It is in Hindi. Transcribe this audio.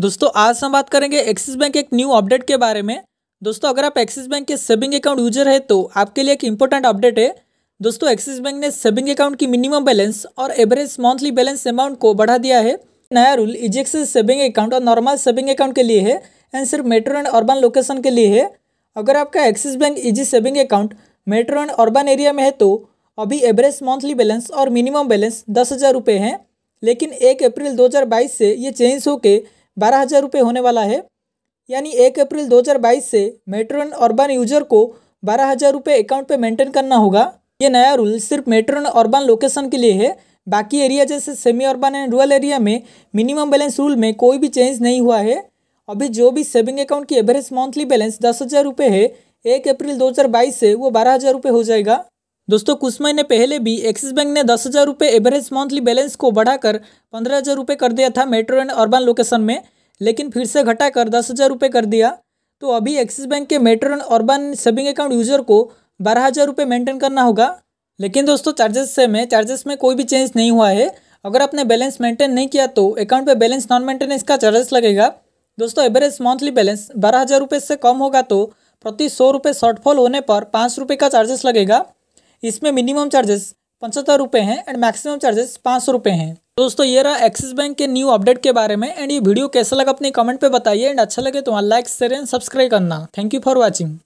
दोस्तों आज हम बात करेंगे एक्सिस बैंक एक न्यू अपडेट के बारे में दोस्तों अगर आप एक्सिस बैंक के सेविंग अकाउंट यूजर है तो आपके लिए एक इंपॉर्टेंट अपडेट है दोस्तों एक्सिस बैंक ने सेविंग अकाउंट की मिनिमम बैलेंस और एवरेज मंथली बैलेंस अमाउंट को बढ़ा दिया है नया रूल इजेक्सिस सेविंग अकाउंट और नॉर्मल सेविंग अकाउंट के लिए है एंड सिर्फ मेट्रो एंड अर्बन लोकेशन के लिए है अगर आपका Axis bank easy saving account metro and urban area में है तो अभी एवरेज मंथली बैलेंस और मिनिमम बैलेंस दस हज़ार रुपये हैं लेकिन एक अप्रैल 2022 से ये चेंज होकर बारह हज़ार रुपये होने वाला है यानी एक अप्रैल 2022 से मेट्रो एंड अर्बन यूजर को बारह हज़ार रुपये अकाउंट पे मेंटेन करना होगा ये नया रूल सिर्फ मेट्रो एंड अर्बन लोकेशन के लिए है बाकी एरिया जैसे semi urban and rural area में मिनिमम बैलेंस रूल में कोई भी चेंज नहीं हुआ है अभी जो भी सेविंग अकाउंट की एवरेज मंथली बैलेंस दस हज़ार रुपये है एक अप्रैल 2022 से वो बारह हज़ार रुपये हो जाएगा दोस्तों कुछ महीने पहले भी एक्सिस बैंक ने दस हज़ार रुपये एवरेज मंथली बैलेंस को बढ़ाकर पंद्रह हज़ार रुपये कर दिया था मेट्रो एंड अर्बन लोकेशन में लेकिन फिर से घटा कर दस हज़ार रुपये कर दिया तो अभी एक्सिस बैंक के and urban saving account user को बारह हज़ार रुपये मेंटेन करना होगा लेकिन दोस्तों चार्जेस सेम है चार्जेस में कोई भी चेंज नहीं हुआ है अगर आपने बैलेंस मेंटेन नहीं किया तो अकाउंट पर बैलेंस नॉन मेंटेनेंस का चार्जेस लगेगा दोस्तों एवरेज मंथली बैलेंस बारह हज़ार रुपये से कम होगा तो प्रति सौ रुपये शॉर्टफॉल होने पर पाँच रुपये का चार्जेस लगेगा इसमें मिनिमम चार्जेस पचहत्तर रुपये हैं एंड मैक्सिमम चार्जेस पाँच सौ रुपये हैं दोस्तों ये रहा एक्सिस बैंक के न्यू अपडेट के बारे में एंड ये वीडियो कैसा लगा अपने कमेंट पे बताइए एंड अच्छा लगे तो वहाँ लाइक शेयर एंड सब्सक्राइब करना थैंक यू फॉर वॉचिंग